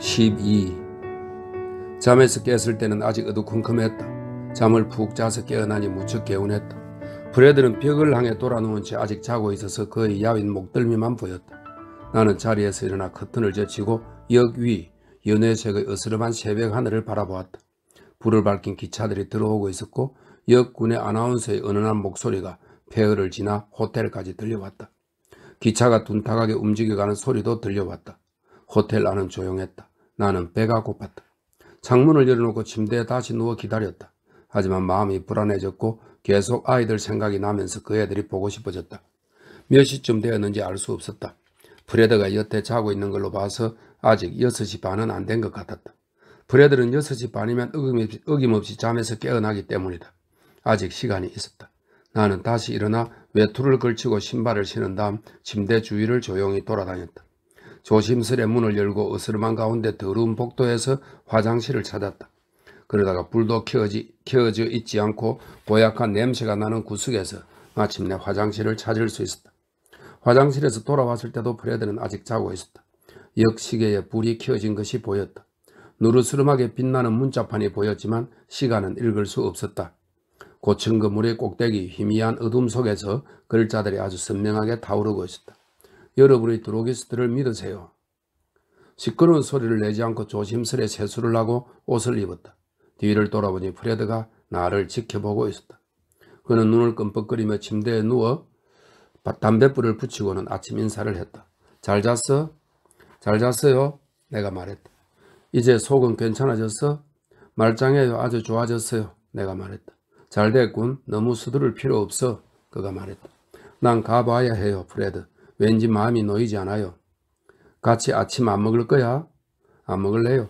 12. 잠에서 깼을 때는 아직 어두컴컴했다. 잠을 푹 자서 깨어나니 무척 개운했다. 프레드는 벽을 향해 돌아누운 채 아직 자고 있어서 그의 야윈 목덜미만 보였다. 나는 자리에서 일어나 커튼을 제치고 역 위 연회색의 어스름한 새벽 하늘을 바라보았다. 불을 밝힌 기차들이 들어오고 있었고 역군의 아나운서의 은은한 목소리가 폐허를 지나 호텔까지 들려왔다. 기차가 둔탁하게 움직여가는 소리도 들려왔다. 호텔 안은 조용했다. 나는 배가 고팠다. 창문을 열어놓고 침대에 다시 누워 기다렸다. 하지만 마음이 불안해졌고 계속 아이들 생각이 나면서 그 애들이 보고 싶어졌다. 몇 시쯤 되었는지 알 수 없었다. 프레드가 여태 자고 있는 걸로 봐서 아직 6시 반은 안 된 것 같았다. 프레드는 6시 반이면 어김없이, 어김없이 잠에서 깨어나기 때문이다. 아직 시간이 있었다. 나는 다시 일어나 외투를 걸치고 신발을 신은 다음 침대 주위를 조용히 돌아다녔다. 조심스레 문을 열고 어스름한 가운데 더러운 복도에서 화장실을 찾았다. 그러다가 불도 켜지, 켜져 있지 않고 고약한 냄새가 나는 구석에서 마침내 화장실을 찾을 수 있었다. 화장실에서 돌아왔을 때도 프레드는 아직 자고 있었다. 역시계에 불이 켜진 것이 보였다. 누르스름하게 빛나는 문자판이 보였지만 시간은 읽을 수 없었다. 고층 건물의 꼭대기 희미한 어둠 속에서 글자들이 아주 선명하게 타오르고 있었다. 여러분의 드로기스트를 믿으세요. 시끄러운 소리를 내지 않고 조심스레 세수를 하고 옷을 입었다. 뒤를 돌아보니 프레드가 나를 지켜보고 있었다. 그는 눈을 끔뻑거리며 침대에 누워 담뱃불을 붙이고는 아침 인사를 했다. 잘 잤어? 잘 잤어요? 내가 말했다. 이제 속은 괜찮아졌어? 말짱해요. 아주 좋아졌어요. 내가 말했다. 잘 됐군. 너무 수두를 필요 없어. 그가 말했다. 난 가봐야 해요. 프레드. 왠지 마음이 놓이지 않아요. 같이 아침 안 먹을 거야? 안 먹을래요?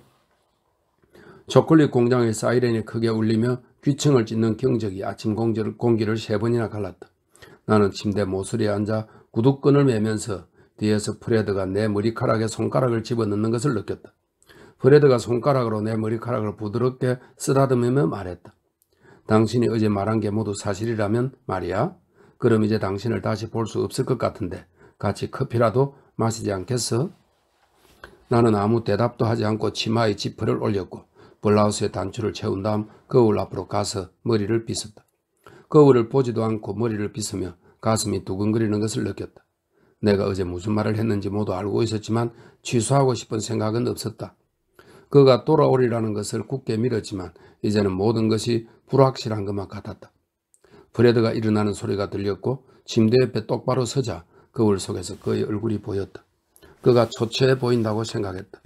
초콜릿 공장의 사이렌이 크게 울리며 귀청을 찢는 경적이 아침 공기를 세 번이나 갈랐다. 나는 침대 모서리에 앉아 구두끈을 매면서 뒤에서 프레드가 내 머리카락에 손가락을 집어넣는 것을 느꼈다. 프레드가 손가락으로 내 머리카락을 부드럽게 쓰다듬으며 말했다. 당신이 어제 말한 게 모두 사실이라면 말이야? 그럼 이제 당신을 다시 볼 수 없을 것 같은데 같이 커피라도 마시지 않겠어? 나는 아무 대답도 하지 않고 치마에 지퍼를 올렸고 블라우스에 단추를 채운 다음 거울 앞으로 가서 머리를 빗었다. 거울을 보지도 않고 머리를 빗으며 가슴이 두근거리는 것을 느꼈다. 내가 어제 무슨 말을 했는지 모두 알고 있었지만 취소하고 싶은 생각은 없었다. 그가 돌아오리라는 것을 굳게 믿었지만 이제는 모든 것이 불확실한 것만 같았다. 브레드가 일어나는 소리가 들렸고 침대 옆에 똑바로 서자 거울 속에서 그의 얼굴이 보였다. 그가 초췌해 보인다고 생각했다.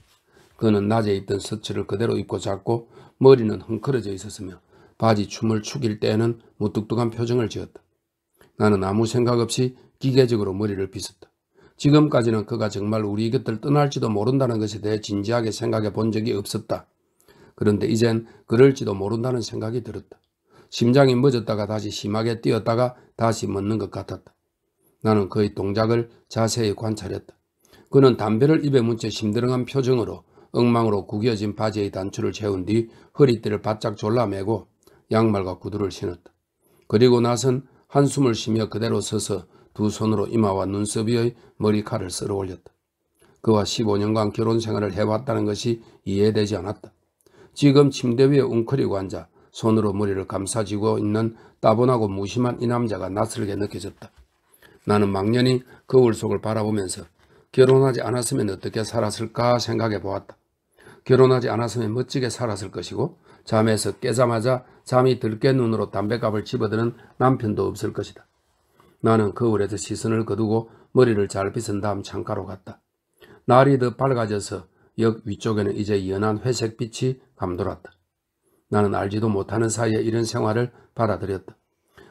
그는 낮에 입던 서치를 그대로 입고 잤고 머리는 헝클어져 있었으며 바지 춤을 추길 때에는 무뚝뚝한 표정을 지었다. 나는 아무 생각 없이 기계적으로 머리를 빗었다. 지금까지는 그가 정말 우리 곁을 떠날지도 모른다는 것에 대해 진지하게 생각해 본 적이 없었다. 그런데 이젠 그럴지도 모른다는 생각이 들었다. 심장이 멎었다가 다시 심하게 뛰었다가 다시 멎는 것 같았다. 나는 그의 동작을 자세히 관찰했다. 그는 담배를 입에 문채 심드렁한 표정으로 엉망으로 구겨진 바지의 단추를 채운 뒤 허리띠를 바짝 졸라매고 양말과 구두를 신었다. 그리고 나선 한숨을 쉬며 그대로 서서 두 손으로 이마와 눈썹 위의 머리칼을 쓸어 올렸다. 그와 15년간 결혼 생활을 해왔다는 것이 이해되지 않았다. 지금 침대 위에 웅크리고 앉아 손으로 머리를 감싸쥐고 있는 따분하고 무심한 이 남자가 낯설게 느껴졌다. 나는 망년이 거울 속을 바라보면서 결혼하지 않았으면 어떻게 살았을까 생각해 보았다. 결혼하지 않았으면 멋지게 살았을 것이고 잠에서 깨자마자 잠이 들게 눈으로 담배갑을 집어드는 남편도 없을 것이다. 나는 거울에서 시선을 거두고 머리를 잘 빗은 다음 창가로 갔다. 날이 더 밝아져서 역 위쪽에는 이제 연한 회색빛이 감돌았다. 나는 알지도 못하는 사이에 이런 생활을 받아들였다.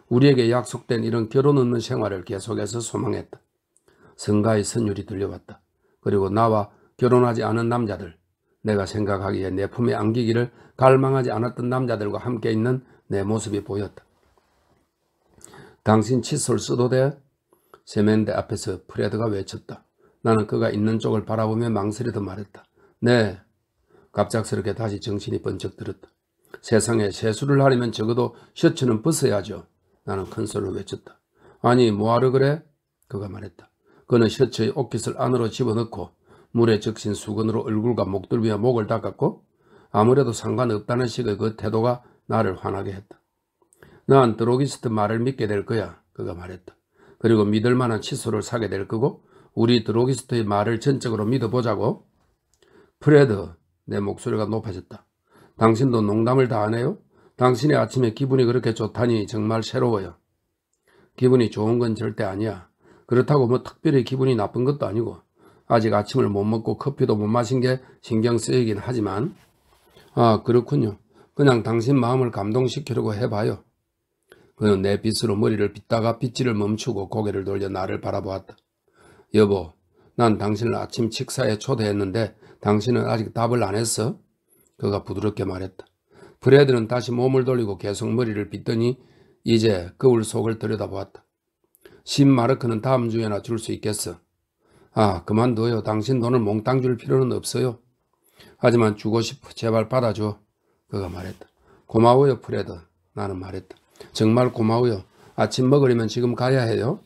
우리에게 약속된 이런 결혼 없는 생활을 계속해서 소망했다. 성가의 선율이 들려왔다. 그리고 나와 결혼하지 않은 남자들, 내가 생각하기에 내 품에 안기기를 갈망하지 않았던 남자들과 함께 있는 내 모습이 보였다. 당신 칫솔 써도 돼? 세면대 앞에서 프레드가 외쳤다. 나는 그가 있는 쪽을 바라보며 망설이듯 말했다. 네. 갑작스럽게 다시 정신이 번쩍 들었다. 세상에 세수를 하려면 적어도 셔츠는 벗어야죠. 나는 큰 소리로 외쳤다. 아니 뭐하러 그래? 그가 말했다. 그는 셔츠의 옷깃을 안으로 집어넣고 물에 적신 수건으로 얼굴과 목덜 위에 목을 닦았고 아무래도 상관없다는 식의 그 태도가 나를 화나게 했다. 난 드로기스트 말을 믿게 될 거야. 그가 말했다. 그리고 믿을 만한 칫솔을 사게 될 거고 우리 드로기스트의 말을 전적으로 믿어보자고. 프레드, 내 목소리가 높아졌다. 당신도 농담을 다 하네요? 당신의 아침에 기분이 그렇게 좋다니 정말 새로워요. 기분이 좋은 건 절대 아니야. 그렇다고 뭐 특별히 기분이 나쁜 것도 아니고 아직 아침을 못 먹고 커피도 못 마신 게 신경 쓰이긴 하지만 아 그렇군요. 그냥 당신 마음을 감동시키려고 해봐요. 그는 내 빗으로 머리를 빗다가 빗질을 멈추고 고개를 돌려 나를 바라보았다. 여보, 난 당신을 아침 식사에 초대했는데 당신은 아직 답을 안 했어? 그가 부드럽게 말했다. 브레드는 다시 몸을 돌리고 계속 머리를 빗더니 이제 거울 속을 들여다보았다. 신 마르크는 다음 주에나 줄 수 있겠어. 아 그만둬요. 당신 돈을 몽땅 줄 필요는 없어요. 하지만 주고 싶어. 제발 받아줘. 그가 말했다. 고마워요 프레드. 나는 말했다. 정말 고마워요. 아침 먹으려면 지금 가야 해요.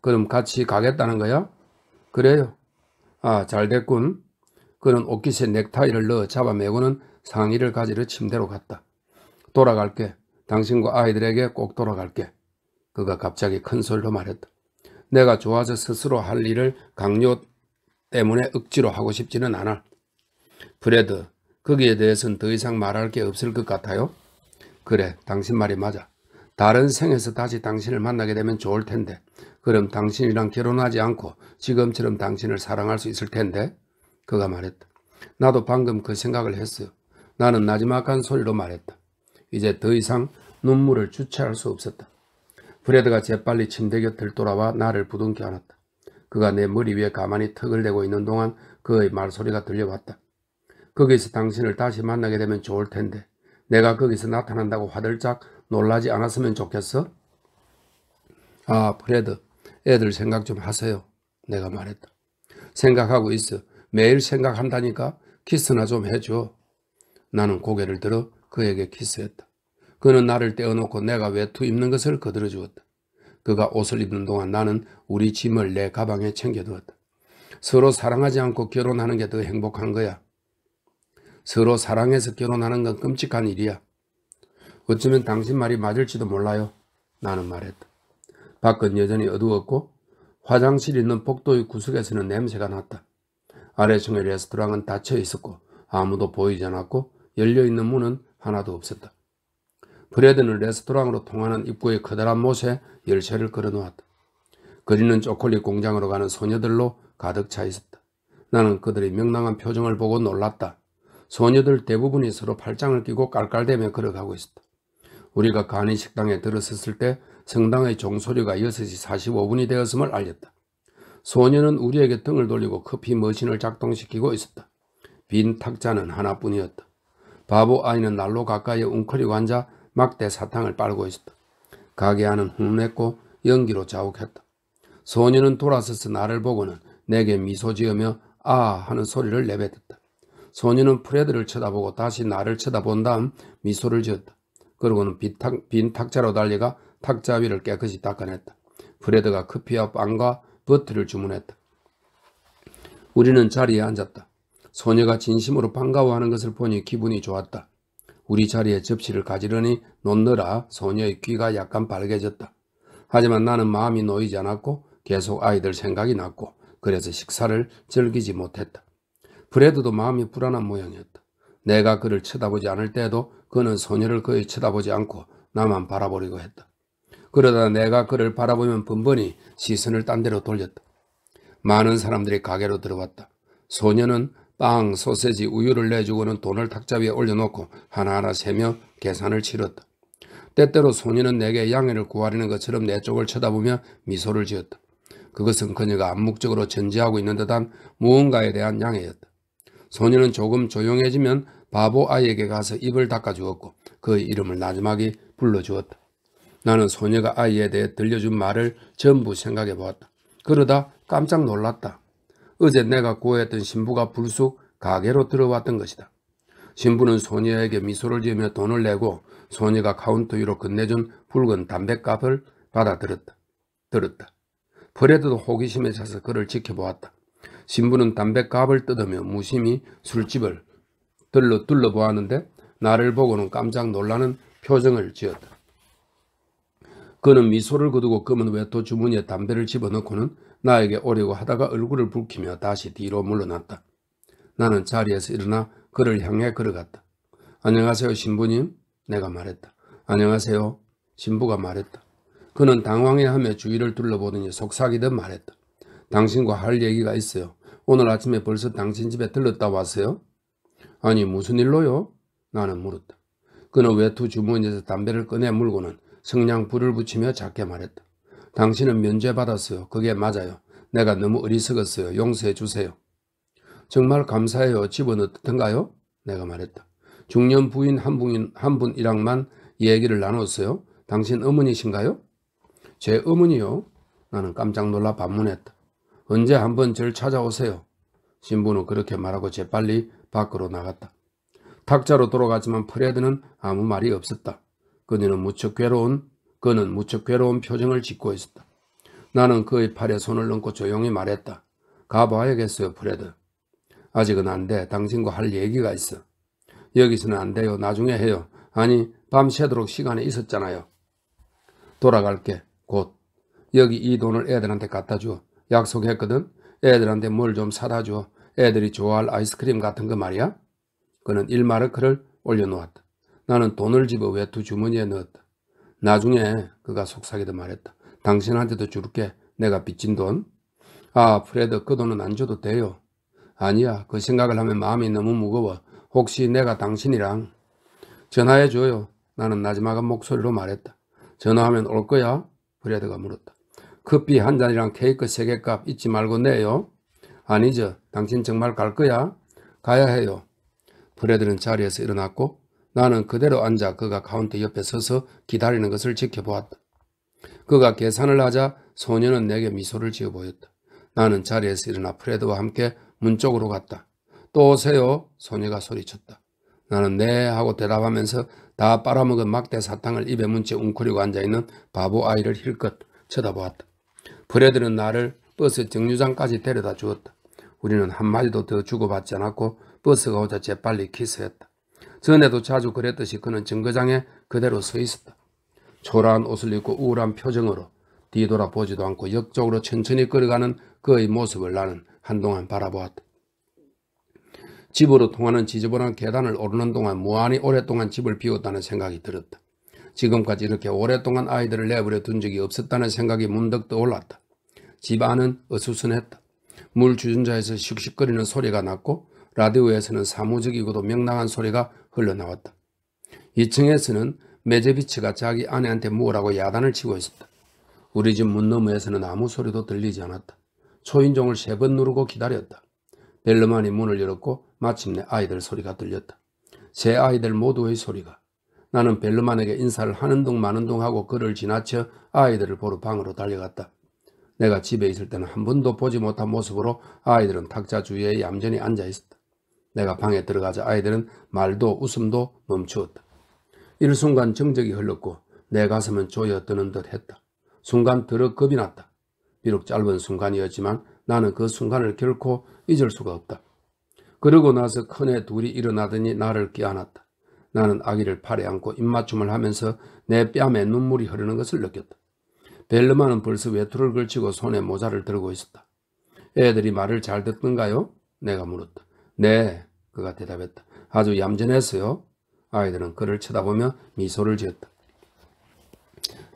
그럼 같이 가겠다는 거야? 그래요. 아, 잘 됐군. 그는 옷깃에 넥타이를 넣어 잡아매고는 상의를 가지러 침대로 갔다. 돌아갈게. 당신과 아이들에게 꼭 돌아갈게. 그가 갑자기 큰 소리로 말했다. 내가 좋아서 스스로 할 일을 강요 때문에 억지로 하고 싶지는 않아. 브레드, 거기에 대해서는 더 이상 말할 게 없을 것 같아요? 그래, 당신 말이 맞아. 다른 생에서 다시 당신을 만나게 되면 좋을 텐데 그럼 당신이랑 결혼하지 않고 지금처럼 당신을 사랑할 수 있을 텐데 그가 말했다. 나도 방금 그 생각을 했어요. 나는 나지막한 소리로 말했다. 이제 더 이상 눈물을 주체할 수 없었다. 프레드가 재빨리 침대 곁을 돌아와 나를 부둥켜 안았다. 그가 내 머리 위에 가만히 턱을 대고 있는 동안 그의 말소리가 들려왔다. 거기서 당신을 다시 만나게 되면 좋을 텐데 내가 거기서 나타난다고 화들짝 놀라지 않았으면 좋겠어? 아 프레드 애들 생각 좀 하세요. 내가 말했다. 생각하고 있어. 매일 생각한다니까 키스나 좀 해줘. 나는 고개를 들어 그에게 키스했다. 그는 나를 떼어놓고 내가 외투 입는 것을 거들어 주었다. 그가 옷을 입는 동안 나는 우리 짐을 내 가방에 챙겨두었다. 서로 사랑하지 않고 결혼하는 게 더 행복한 거야. 서로 사랑해서 결혼하는 건 끔찍한 일이야. 어쩌면 당신 말이 맞을지도 몰라요. 나는 말했다. 밖은 여전히 어두웠고 화장실 있는 복도의 구석에서는 냄새가 났다. 아래층의 레스토랑은 닫혀 있었고 아무도 보이지 않았고 열려있는 문은 하나도 없었다. 브레드는 레스토랑으로 통하는 입구의 커다란 못에 열쇠를 걸어놓았다. 거리는 초콜릿 공장으로 가는 소녀들로 가득 차 있었다. 나는 그들의 명랑한 표정을 보고 놀랐다. 소녀들 대부분이 서로 팔짱을 끼고 깔깔대며 걸어가고 있었다. 우리가 간이 식당에 들어섰을 때 성당의 종소리가 6시 45분이 되었음을 알렸다. 소녀는 우리에게 등을 돌리고 커피 머신을 작동시키고 있었다. 빈 탁자는 하나뿐이었다. 바보 아이는 난로 가까이 웅크리고 앉아 막대 사탕을 빨고 있었다. 가게 안은 훈했고 훈 연기로 자욱했다. 소녀는 돌아서서 나를 보고는 내게 미소 지으며 아 하는 소리를 내뱉었다. 소녀는 프레드를 쳐다보고 다시 나를 쳐다본 다음 미소를 지었다. 그러고는 빈탁, 빈 탁자로 달려가 탁자 위를 깨끗이 닦아냈다. 프레드가 커피와 빵과 버트를 주문했다. 우리는 자리에 앉았다. 소녀가 진심으로 반가워하는 것을 보니 기분이 좋았다. 우리 자리에 접시를 가지려니 놓느라 소녀의 귀가 약간 빨개졌다. 하지만 나는 마음이 놓이지 않았고 계속 아이들 생각이 났고 그래서 식사를 즐기지 못했다. 브레드도 마음이 불안한 모양이었다. 내가 그를 쳐다보지 않을 때도 그는 소녀를 거의 쳐다보지 않고 나만 바라보려고 했다. 그러다 내가 그를 바라보면 번번이 시선을 딴 데로 돌렸다. 많은 사람들이 가게로 들어왔다. 소녀는 빵, 소세지, 우유를 내주고는 돈을 탁자 위에 올려놓고 하나하나 세며 계산을 치렀다. 때때로 소녀는 내게 양해를 구하려는 것처럼 내 쪽을 쳐다보며 미소를 지었다. 그것은 그녀가 암묵적으로 전제하고 있는 듯한 무언가에 대한 양해였다. 소녀는 조금 조용해지면 바보 아이에게 가서 입을 닦아주었고 그 이름을 나지막이 불러주었다. 나는 소녀가 아이에 대해 들려준 말을 전부 생각해 보았다. 그러다 깜짝 놀랐다. 어제 내가 구했던 신부가 불쑥 가게로 들어왔던 것이다. 신부는 소녀에게 미소를 지으며 돈을 내고 소녀가 카운터 위로 건네준 붉은 담뱃값을 받아들었다. 들었다. 프레드도 호기심에 차서 그를 지켜보았다. 신부는 담뱃값을 뜯으며 무심히 술집을 들러 둘러보았는데 나를 보고는 깜짝 놀라는 표정을 지었다. 그는 미소를 거두고 검은 외투 주머니에 담배를 집어넣고는 나에게 오려고 하다가 얼굴을 붉히며 다시 뒤로 물러났다. 나는 자리에서 일어나 그를 향해 걸어갔다. 안녕하세요 신부님. 내가 말했다. 안녕하세요. 신부가 말했다. 그는 당황해하며 주위를 둘러보더니 속삭이듯 말했다. 당신과 할 얘기가 있어요. 오늘 아침에 벌써 당신 집에 들렀다 왔어요? 아니 무슨 일로요? 나는 물었다. 그는 외투 주머니에서 담배를 꺼내 물고는 성냥 불을 붙이며 작게 말했다. 당신은 면죄받았어요. 그게 맞아요. 내가 너무 어리석었어요. 용서해 주세요. 정말 감사해요. 집은어떻던가요 내가 말했다. 중년 부인 한, 분인, 한 분이랑만 얘기를 나눴어요. 당신 어머니신가요? 제 어머니요. 나는 깜짝 놀라 반문했다. 언제 한번 절 찾아오세요. 신부는 그렇게 말하고 재빨리 밖으로 나갔다. 탁자로 돌아가지만 프레드는 아무 말이 없었다. 그녀는 무척 괴로운 그는 무척 괴로운 표정을 짓고 있었다. 나는 그의 팔에 손을 얹고 조용히 말했다. 가봐야겠어요, 프레드. 아직은 안 돼. 당신과 할 얘기가 있어. 여기서는 안 돼요. 나중에 해요. 아니, 밤새도록 시간이 있었잖아요. 돌아갈게. 곧. 여기 이 돈을 애들한테 갖다 줘. 약속했거든. 애들한테 뭘 좀 사다 줘. 애들이 좋아할 아이스크림 같은 거 말이야. 그는 일마르크를 올려놓았다. 나는 돈을 집어 외투 주머니에 넣었다. 나중에 그가 속삭이듯 말했다. 당신한테도 줄게. 내가 빚진 돈. 아 프레드 그 돈은 안 줘도 돼요. 아니야 그 생각을 하면 마음이 너무 무거워. 혹시 내가 당신이랑 전화해줘요. 나는 나지막한 목소리로 말했다. 전화하면 올 거야? 브레드가 물었다. 커피 한 잔이랑 케이크 세 개 값 잊지 말고 내요. 아니죠. 당신 정말 갈 거야? 가야 해요. 브레드는 자리에서 일어났고 나는 그대로 앉아 그가 카운터 옆에 서서 기다리는 것을 지켜보았다. 그가 계산을 하자 소녀는 내게 미소를 지어 보였다. 나는 자리에서 일어나 프레드와 함께 문 쪽으로 갔다. 또 오세요. 소녀가 소리쳤다. 나는 네 하고 대답하면서 다 빨아먹은 막대 사탕을 입에 문 채 웅크리고 앉아있는 바보 아이를 힐끗 쳐다보았다. 프레드는 나를 버스 정류장까지 데려다 주었다. 우리는 한마디도 더 주고받지 않았고 버스가 오자 재빨리 키스했다. 전에도 자주 그랬듯이 그는 증거장에 그대로 서 있었다. 초라한 옷을 입고 우울한 표정으로 뒤돌아보지도 않고 역쪽으로 천천히 걸어가는 그의 모습을 나는 한동안 바라보았다. 집으로 통하는 지저분한 계단을 오르는 동안 무한히 오랫동안 집을 비웠다는 생각이 들었다. 지금까지 이렇게 오랫동안 아이들을 내버려 둔 적이 없었다는 생각이 문득 떠올랐다. 집 안은 어수선했다. 물 주전자에서 씩씩거리는 소리가 났고 라디오에서는 사무적이고도 명랑한 소리가 흘러나왔다. 2층에서는 매제비치가 자기 아내한테 뭐라고 야단을 치고 있었다. 우리 집 문 너머에서는 아무 소리도 들리지 않았다. 초인종을 세 번 누르고 기다렸다. 벨르만이 문을 열었고 마침내 아이들 소리가 들렸다. 세 아이들 모두의 소리가. 나는 벨르만에게 인사를 하는 둥 마는 둥 하고 그를 지나쳐 아이들을 보러 방으로 달려갔다. 내가 집에 있을 때는 한 번도 보지 못한 모습으로 아이들은 탁자 주위에 얌전히 앉아 있었다. 내가 방에 들어가자 아이들은 말도 웃음도 멈추었다. 일순간 정적이 흘렀고 내 가슴은 조여 뜨는듯 했다. 순간 더어 겁이 났다. 비록 짧은 순간이었지만 나는 그 순간을 결코 잊을 수가 없다. 그러고 나서 큰애 둘이 일어나더니 나를 껴안았다 나는 아기를 팔에 안고 입맞춤을 하면서 내 뺨에 눈물이 흐르는 것을 느꼈다. 벨르마는 벌써 외투를 걸치고 손에 모자를 들고 있었다. 애들이 말을 잘 듣던가요? 내가 물었다. 네. 그가 대답했다. 아주 얌전했어요. 아이들은 그를 쳐다보며 미소를 지었다.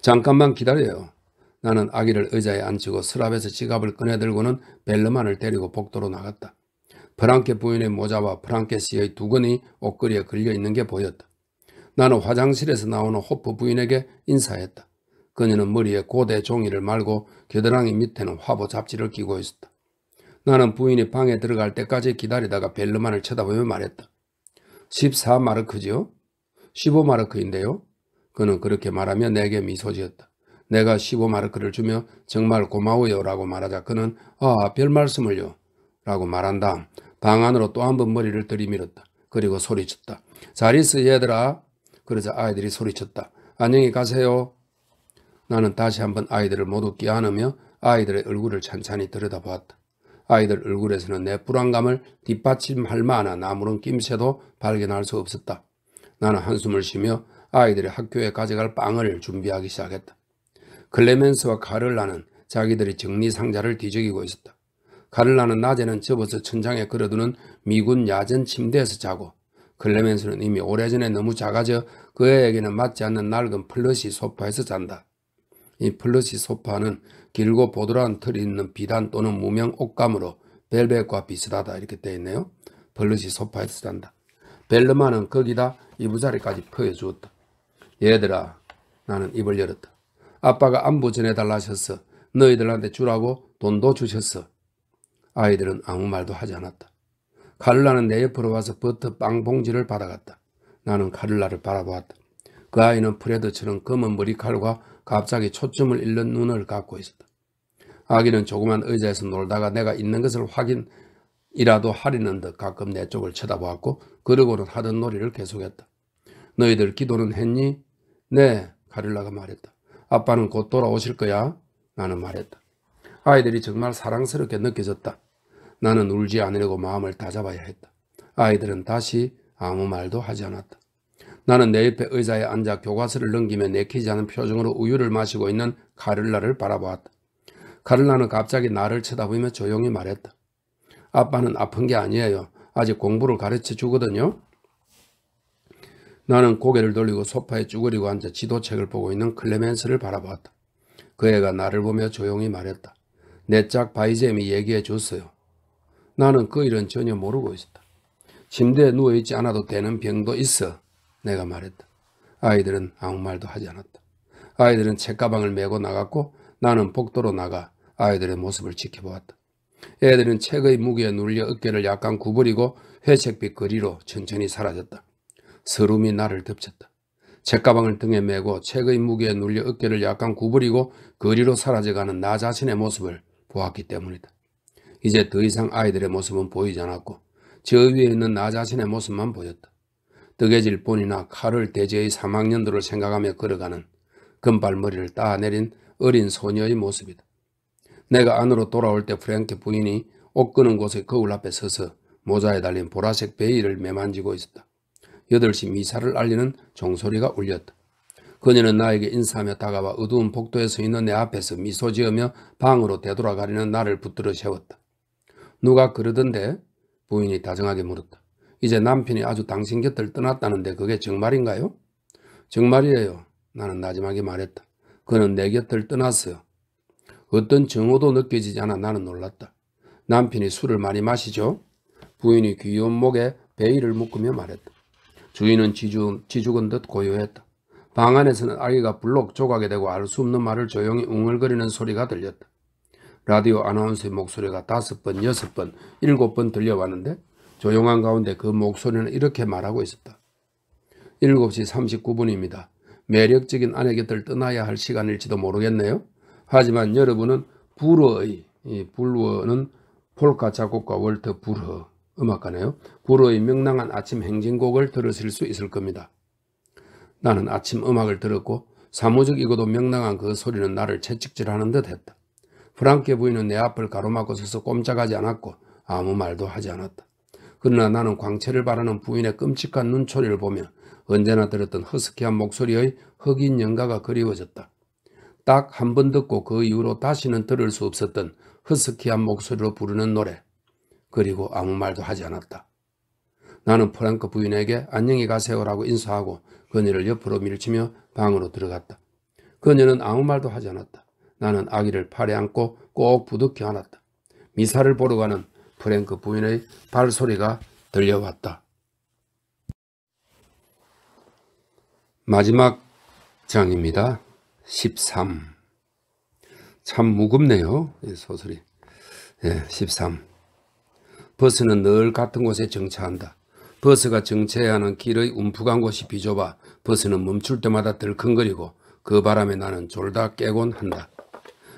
잠깐만 기다려요. 나는 아기를 의자에 앉히고 서랍에서 지갑을 꺼내들고는 벨르만을 데리고 복도로 나갔다. 프랑케 부인의 모자와 프랑케 씨의 두건이 옷걸이에 걸려있는 게 보였다. 나는 화장실에서 나오는 호프 부인에게 인사했다. 그녀는 머리에 고대 종이를 말고 겨드랑이 밑에는 화보 잡지를 끼고 있었다. 나는 부인이 방에 들어갈 때까지 기다리다가 벨르만을 쳐다보며 말했다. 14마르크지요? 15마르크인데요? 그는 그렇게 말하며 내게 미소 지었다. 내가 15마르크를 주며 정말 고마워요 라고 말하자 그는 아, 별 말씀을요 라고 말한 다음 방 안으로 또 한 번 머리를 들이밀었다. 그리고 소리쳤다. 잘 있어 얘들아. 그러자 아이들이 소리쳤다. 안녕히 가세요. 나는 다시 한 번 아이들을 모두 끼안으며 아이들의 얼굴을 찬찬히 들여다보았다. 아이들 얼굴에서는 내 불안감을 뒷받침할 만한 아무런 낌새도 발견할 수 없었다. 나는 한숨을 쉬며 아이들이 학교에 가져갈 빵을 준비하기 시작했다. 클레멘스와 카를라는 자기들이 정리 상자를 뒤적이고 있었다. 카를라는 낮에는 접어서 천장에 걸어두는 미군 야전 침대에서 자고 클레멘스는 이미 오래전에 너무 작아져 그에게는 맞지 않는 낡은 플러시 소파에서 잔다. 이 플러시 소파는 길고 보드란 틀이 있는 비단 또는 무명 옷감으로 벨벳과 비슷하다 이렇게 되어 있네요. 벌릇이 소파에 쓰단다 벨르마는 거기다 이부자리까지 퍼여 주었다. 얘들아 나는 입을 열었다. 아빠가 안부 전해달라 하셔서 너희들한테 주라고 돈도 주셨어. 아이들은 아무 말도 하지 않았다. 카를라는 내 옆으로 와서 버터 빵 봉지를 받아갔다. 나는 카를라를 바라보았다. 그 아이는 프레드처럼 검은 머리칼과 갑자기 초점을 잃는 눈을 갖고 있었다. 아기는 조그만 의자에서 놀다가 내가 있는 것을 확인이라도 하리는듯 가끔 내 쪽을 쳐다보았고 그러고는 하던 놀이를 계속했다. 너희들 기도는 했니? 네, 가릴라가 말했다. 아빠는 곧 돌아오실 거야? 나는 말했다. 아이들이 정말 사랑스럽게 느껴졌다. 나는 울지 않으려고 마음을 다잡아야 했다. 아이들은 다시 아무 말도 하지 않았다. 나는 내 옆에 의자에 앉아 교과서를 넘기며 내키지 않은 표정으로 우유를 마시고 있는 가릴라를 바라보았다. 카를라는 갑자기 나를 쳐다보며 조용히 말했다. 아빠는 아픈 게 아니에요. 아직 공부를 가르쳐 주거든요. 나는 고개를 돌리고 소파에 쭈그리고 앉아 지도책을 보고 있는 클레멘스를 바라보았다. 그 애가 나를 보며 조용히 말했다. 내 짝바이잼이 얘기해 줬어요. 나는 그 일은 전혀 모르고 있었다. 침대에 누워있지 않아도 되는 병도 있어. 내가 말했다. 아이들은 아무 말도 하지 않았다. 아이들은 책가방을 메고 나갔고 나는 복도로 나가 아이들의 모습을 지켜보았다. 애들은 책의 무게에 눌려 어깨를 약간 구부리고 회색빛 거리로 천천히 사라졌다. 서름이 나를 덮쳤다. 책가방을 등에 메고 책의 무게에 눌려 어깨를 약간 구부리고 거리로 사라져가는 나 자신의 모습을 보았기 때문이다. 이제 더 이상 아이들의 모습은 보이지 않았고 저 위에 있는 나 자신의 모습만 보였다. 뜨개질 뿐이나 칼을 대제의 3학년도를 생각하며 걸어가는 금발머리를 따내린 어린 소녀의 모습이다. 내가 안으로 돌아올 때 프랭크 부인이 옷 끄는 곳의 거울 앞에 서서 모자에 달린 보라색 베일을 매만지고 있었다. 8시 미사를 알리는 종소리가 울렸다. 그녀는 나에게 인사하며 다가와 어두운 복도에 서 있는 내 앞에서 미소 지으며 방으로 되돌아가려는 나를 붙들어 세웠다. 누가 그러던데? 부인이 다정하게 물었다. 이제 남편이 아주 당신 곁을 떠났다는데 그게 정말인가요? 정말이에요. 나는 나지막에 말했다. 그는 내 곁을 떠났어요. 어떤 증오도 느껴지지 않아 나는 놀랐다. 남편이 술을 많이 마시죠. 부인이 귀여운 목에 베일을 묶으며 말했다. 주인은 지죽, 지죽은 듯 고요했다. 방 안에서는 아기가 블록 조각이 되고 알 수 없는 말을 조용히 웅얼거리는 소리가 들렸다. 라디오 아나운서의 목소리가 다섯 번, 여섯 번, 일곱 번 들려왔는데 조용한 가운데 그 목소리는 이렇게 말하고 있었다. 7시 39분입니다. 매력적인 아내 곁을 떠나야 할 시간일지도 모르겠네요. 하지만 여러분은 불어의 불어는 폴카 작곡가 월터 불어 음악가네요. 불어의 명랑한 아침 행진곡을 들으실 수 있을 겁니다. 나는 아침 음악을 들었고 사무적이고도 명랑한 그 소리는 나를 채찍질하는 듯 했다. 프랑케 부인은 내 앞을 가로막고 서서 꼼짝하지 않았고 아무 말도 하지 않았다. 그러나 나는 광채를 바라는 부인의 끔찍한 눈초리를 보며 언제나 들었던 허스키한 목소리의 흑인 연가가 그리워졌다. 딱한번 듣고 그 이후로 다시는 들을 수 없었던 허스키한 목소리로 부르는 노래. 그리고 아무 말도 하지 않았다. 나는 프랭크 부인에게 안녕히 가세요라고 인사하고 그녀를 옆으로 밀치며 방으로 들어갔다. 그녀는 아무 말도 하지 않았다. 나는 아기를 팔에 안고 꼭 부득켜 안았다. 미사를 보러 가는 프랭크 부인의 발소리가 들려왔다. 마지막 장입니다. 13. 참 무겁네요. 소설이. 예, 13. 버스는 늘 같은 곳에 정차한다. 버스가 정체하는 길의 움푹한 곳이 비좁아 버스는 멈출 때마다 들컹거리고그 바람에 나는 졸다 깨곤 한다.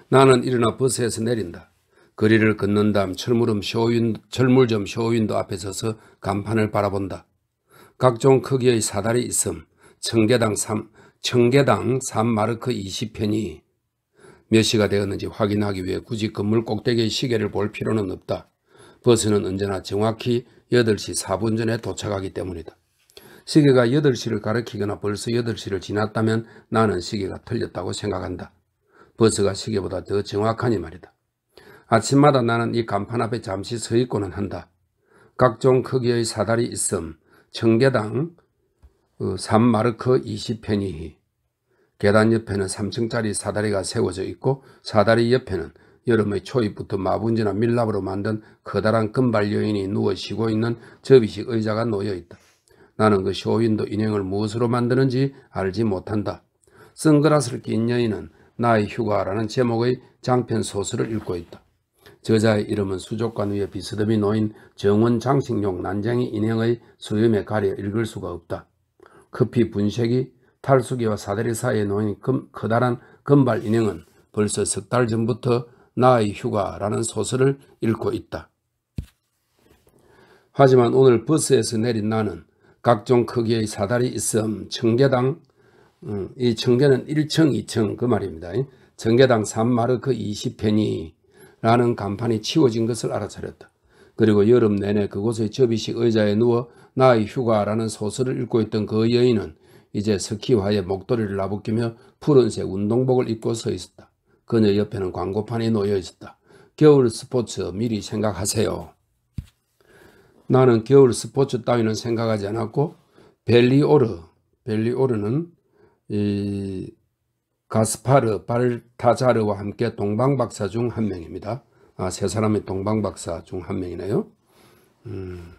나는 일어나 버스에서 내린다. 거리를 걷는 다음 철물음 쇼윈, 철물점 쇼윈도 앞에 서서 간판을 바라본다. 각종 크기의 사다리 있음, 청계당 3, 청계당 산마르크 20편이 몇 시가 되었는지 확인하기 위해 굳이 건물 꼭대기의 시계를 볼 필요는 없다. 버스는 언제나 정확히 8시 4분 전에 도착하기 때문이다. 시계가 8시를 가리키거나 벌써 8시를 지났다면 나는 시계가 틀렸다고 생각한다. 버스가 시계보다 더 정확하니 말이다. 아침마다 나는 이 간판 앞에 잠시 서 있고는 한다. 각종 크기의 사다리 있음, 청계당, 산 어, 마르크 2 0편이 계단 옆에는 3층짜리 사다리가 세워져 있고 사다리 옆에는 여름의 초입부터 마분지나 밀랍으로 만든 커다란 금발 여인이 누워 쉬고 있는 접이식 의자가 놓여 있다. 나는 그 쇼윈도 인형을 무엇으로 만드는지 알지 못한다. 선글라스를 낀 여인은 나의 휴가라는 제목의 장편 소설을 읽고 있다. 저자의 이름은 수족관 위에 비스듬히 놓인 정원 장식용 난쟁이 인형의 수염에 가려 읽을 수가 없다. 급히 분쇄기, 탈수기와 사다리 사이에 놓인 금, 커다란 금발 인형은 벌써 석 달 전부터 나의 휴가라는 소설을 읽고 있다. 하지만 오늘 버스에서 내린 나는 각종 크기의 사다리 있음 청계당 음, 이 청계는 1층 2층 그 말입니다. 청계당 산마르크 20페니라는 그 간판이 치워진 것을 알아차렸다. 그리고 여름 내내 그곳의 접이식 의자에 누워 나의 휴가라는 소설을 읽고 있던 그 여인은 이제 스키화의 목도리를 나부끼며 푸른색 운동복을 입고 서 있었다. 그녀 옆에는 광고판이 놓여 있었다. 겨울 스포츠 미리 생각하세요. 나는 겨울 스포츠 따위는 생각하지 않았고 벨리오르, 벨리오르는 이 가스파르 발타자르와 함께 동방박사 중 한 명입니다. 아, 세 사람의 동방박사 중 한 명이네요. 음.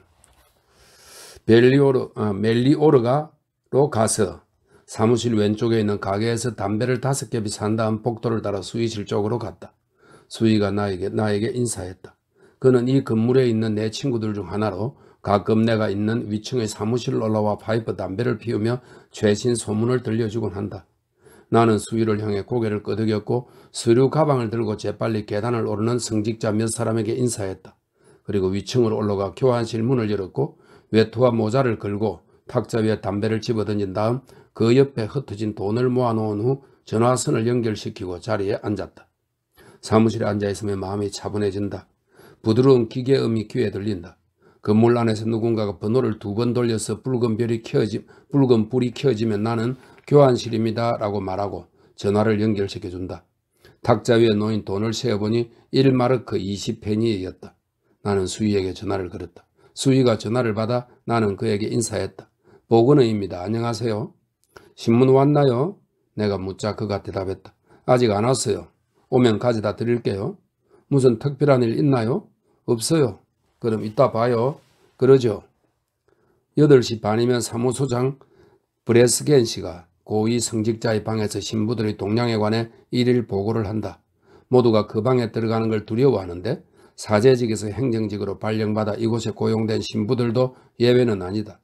멜리오르, 아, 멜리오르가로 가서 사무실 왼쪽에 있는 가게에서 담배를 다섯 겹이 산다음 복도를 따라 수의실 쪽으로 갔다. 수의가 나에게, 나에게 인사했다. 그는 이 건물에 있는 내 친구들 중 하나로 가끔 내가 있는 위층의 사무실을 올라와 파이프 담배를 피우며 최신 소문을 들려주곤 한다. 나는 수위를 향해 고개를 끄덕였고 수류 가방을 들고 재빨리 계단을 오르는 승직자 몇 사람에게 인사했다. 그리고 위층으로 올라가 교환실 문을 열었고 외투와 모자를 걸고 탁자 위에 담배를 집어던진 다음 그 옆에 흩어진 돈을 모아놓은 후 전화선을 연결시키고 자리에 앉았다. 사무실에 앉아있으면 마음이 차분해진다. 부드러운 기계음이 귀에 들린다. 건물 그 안에서 누군가가 번호를 두 번 돌려서 붉은 별이 켜지, 붉은 불이 켜지면 나는 교환실입니다 라고 말하고 전화를 연결시켜준다. 탁자 위에 놓인 돈을 세어보니 1마르크 20페니이었다. 나는 수희에게 전화를 걸었다. 수희가 전화를 받아 나는 그에게 인사했다. 보건의입니다. 안녕하세요. 신문 왔나요? 내가 묻자 그가 대답했다. 아직 안 왔어요. 오면 가져다 드릴게요. 무슨 특별한 일 있나요? 없어요. 그럼 이따 봐요. 그러죠. 8시 반이면 사무소장 브레스겐 씨가 고위 성직자의 방에서 신부들의 동향에 관해 일일 보고를 한다. 모두가 그 방에 들어가는 걸 두려워하는데 사제직에서 행정직으로 발령받아 이곳에 고용된 신부들도 예외는 아니다.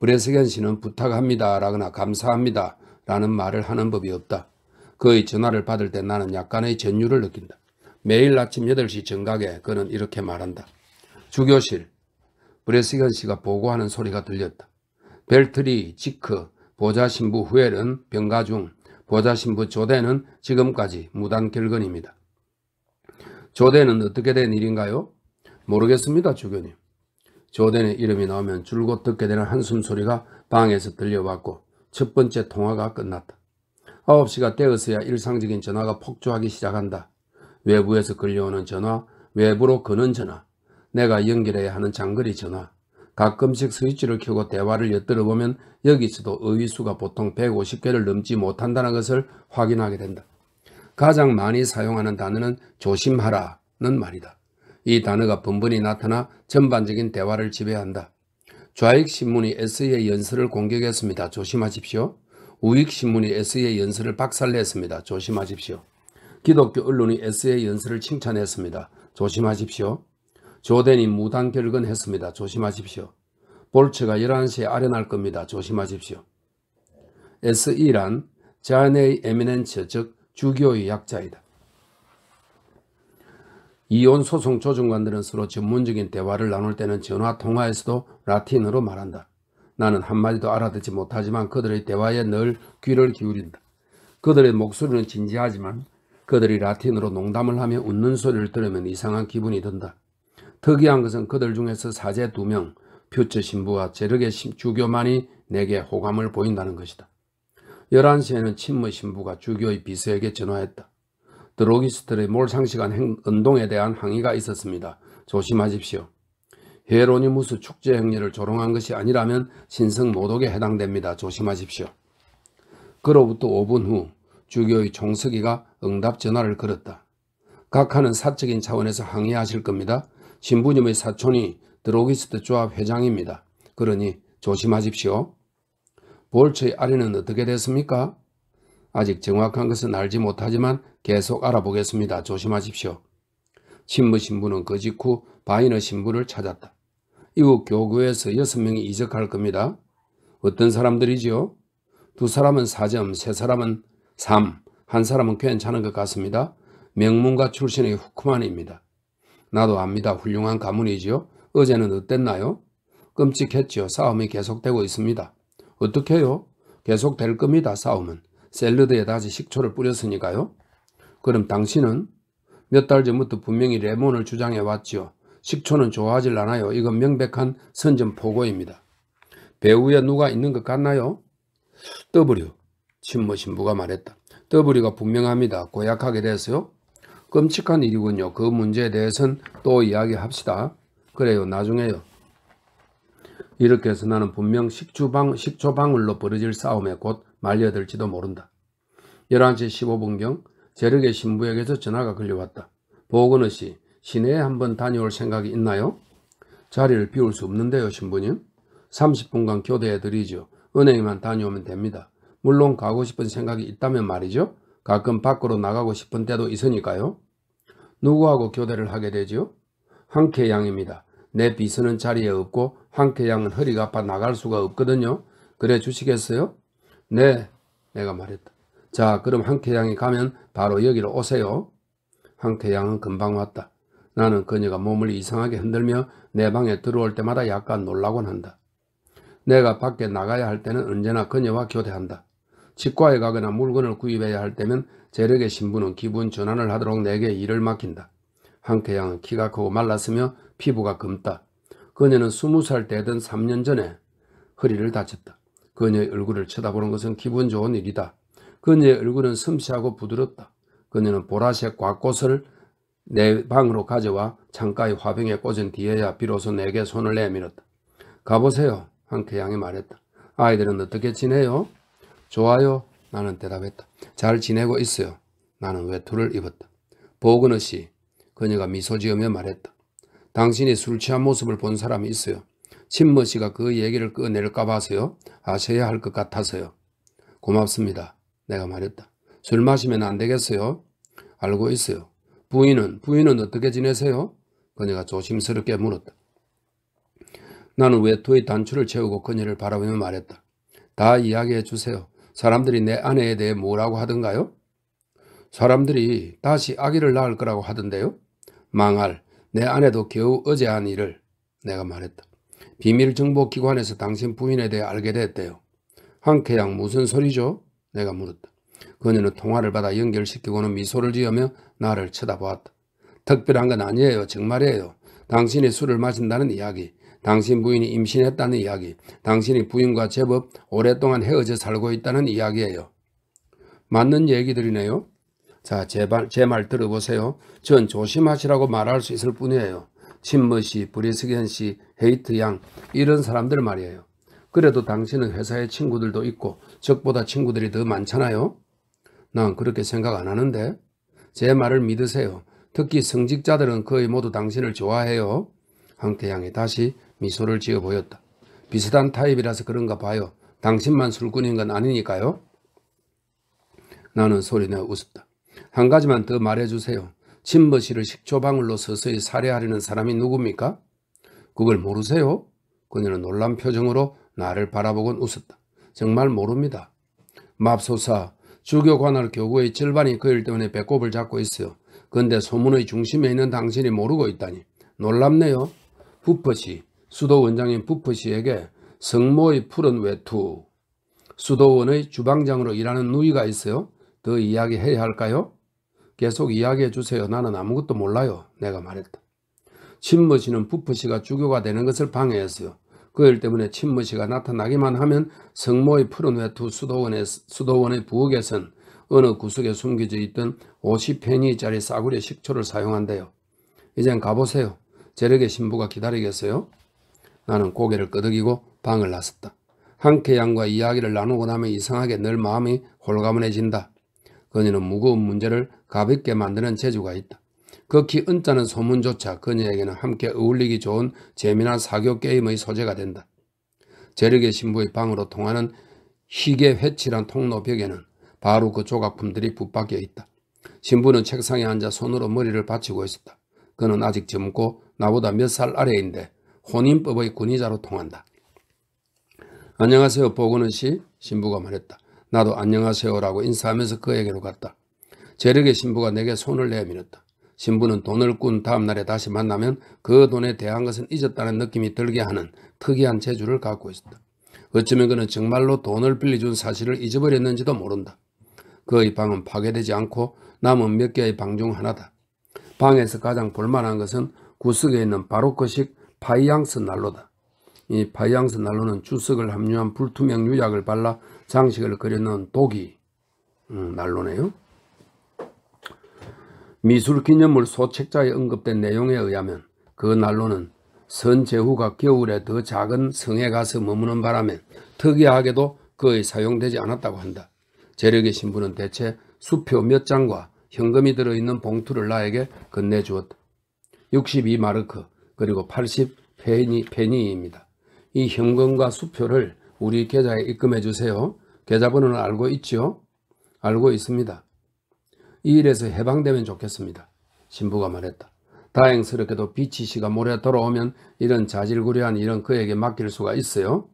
브레스겐 씨는 부탁합니다 라거나 감사합니다 라는 말을 하는 법이 없다. 그의 전화를 받을 때 나는 약간의 전율을 느낀다. 매일 아침 8시 정각에 그는 이렇게 말한다. 주교실 브레스겐 씨가 보고하는 소리가 들렸다. 벨트리, 지크, 보좌신부 후엘은 병가 중, 보좌신부 조대는 지금까지 무단 결근입니다. 조대는 어떻게 된 일인가요? 모르겠습니다, 주교님. 조대는 이름이 나오면 줄곧 듣게 되는 한숨 소리가 방에서 들려왔고 첫 번째 통화가 끝났다. 9시가 되어서야 일상적인 전화가 폭주하기 시작한다. 외부에서 걸려오는 전화, 외부로 거는 전화, 내가 연결해야 하는 장거리 전화, 가끔씩 스위치를 켜고 대화를 엿들어보면 여기서도 의위수가 보통 150개를 넘지 못한다는 것을 확인하게 된다. 가장 많이 사용하는 단어는 조심하라는 말이다. 이 단어가 번번이 나타나 전반적인 대화를 지배한다. 좌익신문이 S의 연설을 공격했습니다. 조심하십시오. 우익신문이 S의 연설을 박살냈습니다. 조심하십시오. 기독교 언론이 S의 연설을 칭찬했습니다. 조심하십시오. 조 d 이 무단 결근했습니다. 조심하십시오. 볼츠가 11시에 아련할 겁니다. 조심하십시오. SE란 자네의 에미넨츠 즉 주교의 약자이다. 이혼 소송 조정관들은 서로 전문적인 대화를 나눌 때는 전화 통화에서도 라틴어로 말한다. 나는 한마디도 알아듣지 못하지만 그들의 대화에 늘 귀를 기울인다. 그들의 목소리는 진지하지만 그들이 라틴어로 농담을 하며 웃는 소리를 들으면 이상한 기분이 든다. 특이한 것은 그들 중에서 사제 두명 퓨처 신부와 제르게 주교만이 내게 호감을 보인다는 것이다. 11시에는 친모 신부가 주교의 비서에게 전화했다. 드로기스트의 몰상시간 운동에 대한 항의가 있었습니다. 조심하십시오. 헤로니무스 축제 행렬을 조롱한 것이 아니라면 신성 모독에 해당됩니다. 조심하십시오. 그로부터 5분 후 주교의 총석이가 응답 전화를 걸었다. 각하는 사적인 차원에서 항의하실 겁니다. 신부님의 사촌이 드로기스트 조합 회장입니다. 그러니 조심하십시오. 월초의 아래는 어떻게 됐습니까? 아직 정확한 것은 알지 못하지만 계속 알아보겠습니다. 조심하십시오. 신부 신부는 그 직후 바이너 신부를 찾았다. 이후 교구에서 6명이 이적할 겁니다. 어떤 사람들이지요? 두 사람은 4점, 세 사람은 3, 한 사람은 괜찮은 것 같습니다. 명문가 출신의 후크만입니다. 나도 압니다. 훌륭한 가문이지요. 어제는 어땠나요? 끔찍했죠 싸움이 계속되고 있습니다. 어떻게 요 계속 될 겁니다. 싸움은. 샐러드에 다시 식초를 뿌렸으니까요. 그럼 당신은 몇 달 전부터 분명히 레몬을 주장해 왔지요. 식초는 좋아하질 않아요. 이건 명백한 선전포고입니다. 배우에 누가 있는 것 같나요? W. 친모 신부가 말했다. W가 분명합니다. 고약하게 됐어요. 끔찍한 일이군요. 그 문제에 대해서는 또 이야기합시다. 그래요. 나중에요. 이렇게 해서 나는 분명 식초방, 식초방울로 벌어질 싸움에 곧 말려들지도 모른다. 11시 15분경 재력의 신부에게서 전화가 걸려왔다. 보건의 씨, 시내에 한번 다녀올 생각이 있나요? 자리를 비울 수 없는데요, 신부님. 30분간 교대해 드리죠. 은행에만 다녀오면 됩니다. 물론 가고 싶은 생각이 있다면 말이죠. 가끔 밖으로 나가고 싶은 때도 있으니까요. 누구하고 교대를 하게 되죠 한케 양입니다. 내 비서는 자리에 없고 황태양은 허리가 아파 나갈 수가 없거든요. 그래 주시겠어요? 네. 내가 말했다. 자 그럼 황태양이 가면 바로 여기로 오세요. 황태양은 금방 왔다. 나는 그녀가 몸을 이상하게 흔들며 내 방에 들어올 때마다 약간 놀라곤 한다. 내가 밖에 나가야 할 때는 언제나 그녀와 교대한다. 치과에 가거나 물건을 구입해야 할 때면 재력의 신부는 기분 전환을 하도록 내게 일을 맡긴다. 한케 양은 키가 크고 말랐으며 피부가 검다. 그녀는 스무 살 되던 3년 전에 허리를 다쳤다. 그녀의 얼굴을 쳐다보는 것은 기분 좋은 일이다. 그녀의 얼굴은 섬세하고 부드럽다. 그녀는 보라색 곽꽃을 내 방으로 가져와 창가의 화병에 꽂은 뒤에야 비로소 내게 손을 내밀었다. 가보세요. 한케 양이 말했다. 아이들은 어떻게 지내요? 좋아요. 나는 대답했다. 잘 지내고 있어요. 나는 외투를 입었다. 보그너 씨, 그녀가 미소 지으며 말했다. 당신이 술 취한 모습을 본 사람이 있어요. 친머 씨가 그 얘기를 꺼낼까 봐서요. 아셔야 할 것 같아서요. 고맙습니다. 내가 말했다. 술 마시면 안 되겠어요? 알고 있어요. 부인은, 부인은 어떻게 지내세요? 그녀가 조심스럽게 물었다. 나는 외투의 단추를 채우고 그녀를 바라보며 말했다. 다 이야기해 주세요. 사람들이 내 아내에 대해 뭐라고 하던가요? 사람들이 다시 아기를 낳을 거라고 하던데요? 망할 내 아내도 겨우 어제 한 일을 내가 말했다. 비밀정보기관에서 당신 부인에 대해 알게 됐대요. 한쾌양 무슨 소리죠? 내가 물었다. 그녀는 통화를 받아 연결시키고는 미소를 지으며 나를 쳐다보았다. 특별한 건 아니에요. 정말이에요. 당신이 술을 마신다는 이야기, 당신 부인이 임신했다는 이야기, 당신이 부인과 제법 오랫동안 헤어져 살고 있다는 이야기예요. 맞는 얘기들이네요. 자, 제발 제 말 들어보세요. 전 조심하시라고 말할 수 있을 뿐이에요. 친머 씨, 브리스겐 씨, 헤이트 양 이런 사람들 말이에요. 그래도 당신은 회사에 친구들도 있고 적보다 친구들이 더 많잖아요. 난 그렇게 생각 안 하는데 제 말을 믿으세요. 특히 성직자들은 거의 모두 당신을 좋아해요. 황태양이 다시 미소를 지어 보였다. 비슷한 타입이라서 그런가 봐요. 당신만 술꾼인 건 아니니까요. 나는 소리내 웃었다. 한 가지만 더 말해주세요. 침버시를 식초방울로 서서히 살해하려는 사람이 누굽니까? 그걸 모르세요? 그녀는 놀란 표정으로 나를 바라보곤 웃었다. 정말 모릅니다. 맙소사, 주교관할 교구의 절반이 그 일 때문에 배꼽을 잡고 있어요. 근데 소문의 중심에 있는 당신이 모르고 있다니 놀랍네요. 부퍼씨 수도 원장인 부퍼씨에게 성모의 푸른 외투, 수도원의 주방장으로 일하는 누이가 있어요. 더 이야기해야 할까요? 계속 이야기해 주세요. 나는 아무것도 몰라요. 내가 말했다. 친머시는 부프시가 주교가 되는 것을 방해했어요. 그 일 때문에 친머시가 나타나기만 하면 성모의 푸른 외투 수도원의, 수도원의 부엌에선 어느 구석에 숨겨져 있던 50페니짜리 싸구려 식초를 사용한대요. 이젠 가보세요. 재력의 신부가 기다리겠어요? 나는 고개를 끄덕이고 방을 나섰다. 한케 양과 이야기를 나누고 나면 이상하게 늘 마음이 홀가분해진다. 그녀는 무거운 문제를 가볍게 만드는 재주가 있다. 극히 은자는 소문조차 그녀에게는 함께 어울리기 좋은 재미난 사교 게임의 소재가 된다. 재력의 신부의 방으로 통하는 희게 회칠한 통로 벽에는 바로 그 조각품들이 붙박혀 있다. 신부는 책상에 앉아 손으로 머리를 받치고 있었다. 그는 아직 젊고 나보다 몇 살 아래인데 혼인법의 권위자로 통한다. 안녕하세요 보건은 씨 신부가 말했다. 나도 안녕하세요라고 인사하면서 그에게로 갔다. 재력의 신부가 내게 손을 내밀었다. 신부는 돈을 꾼 다음날에 다시 만나면 그 돈에 대한 것은 잊었다는 느낌이 들게 하는 특이한 재주를 갖고 있었다. 어쩌면 그는 정말로 돈을 빌려준 사실을 잊어버렸는지도 모른다. 그의 방은 파괴되지 않고 남은 몇 개의 방 중 하나다. 방에서 가장 볼만한 것은 구석에 있는 바로크식 파이앙스 난로다. 이 파이앙스 난로는 주석을 함유한 불투명 유약을 발라 장식을 그려놓은 독이 음, 난로네요. 미술 기념물 소책자에 언급된 내용에 의하면 그 난로는 선제후가 겨울에 더 작은 성에 가서 머무는 바람에 특이하게도 거의 사용되지 않았다고 한다. 재력의 신부는 대체 수표 몇 장과 현금이 들어있는 봉투를 나에게 건네주었다. 62마르크 그리고 80 페니, 페입니다이 현금과 수표를 우리 계좌에 입금해 주세요. 계좌번호는 알고 있죠 알고 있습니다. 이 일에서 해방되면 좋겠습니다. 신부가 말했다. 다행스럽게도 비치 씨가 모레 돌아오면 이런 자질구레한 일은 그에게 맡길 수가 있어요.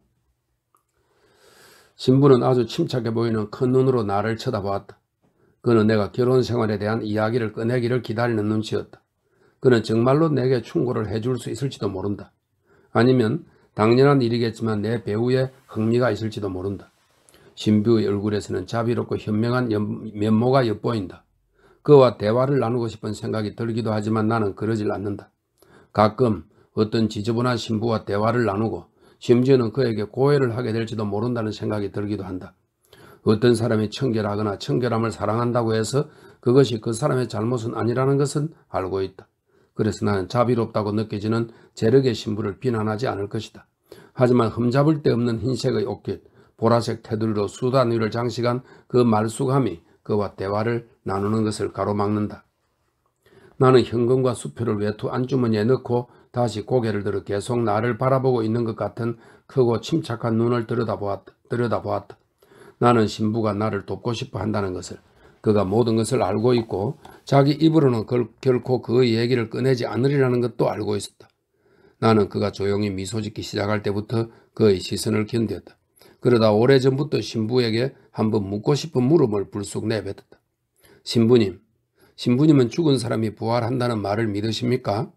신부는 아주 침착해 보이는 큰 눈으로 나를 쳐다보았다. 그는 내가 결혼 생활에 대한 이야기를 꺼내기를 기다리는 눈치였다. 그는 정말로 내게 충고를 해줄 수 있을지도 모른다. 아니면 당연한 일이겠지만 내 배우에 흥미가 있을지도 모른다. 신부의 얼굴에서는 자비롭고 현명한 면모가 엿보인다. 그와 대화를 나누고 싶은 생각이 들기도 하지만 나는 그러질 않는다. 가끔 어떤 지저분한 신부와 대화를 나누고 심지어는 그에게 고해를 하게 될지도 모른다는 생각이 들기도 한다. 어떤 사람이 청결하거나 청결함을 사랑한다고 해서 그것이 그 사람의 잘못은 아니라는 것은 알고 있다. 그래서 나는 자비롭다고 느껴지는 재력의 신부를 비난하지 않을 것이다. 하지만 흠잡을 데 없는 흰색의 옷깃, 보라색 테두리로 수단 위를 장식한 그 말쑥함이 그와 대화를 나누는 것을 가로막는다. 나는 현금과 수표를 외투 안주머니에 넣고 다시 고개를 들어 계속 나를 바라보고 있는 것 같은 크고 침착한 눈을 들여다보았다. 들여다보았다. 나는 신부가 나를 돕고 싶어 한다는 것을 그가 모든 것을 알고 있고 자기 입으로는 결, 결코 그 얘기를 꺼내지 않으리라는 것도 알고 있었다. 나는 그가 조용히 미소 짓기 시작할 때부터 그의 시선을 견뎠다. 그러다 오래전부터 신부에게 한번 묻고 싶은 물음을 불쑥 내뱉었다. 신부님, 신부님은 죽은 사람이 부활한다는 말을 믿으십니까?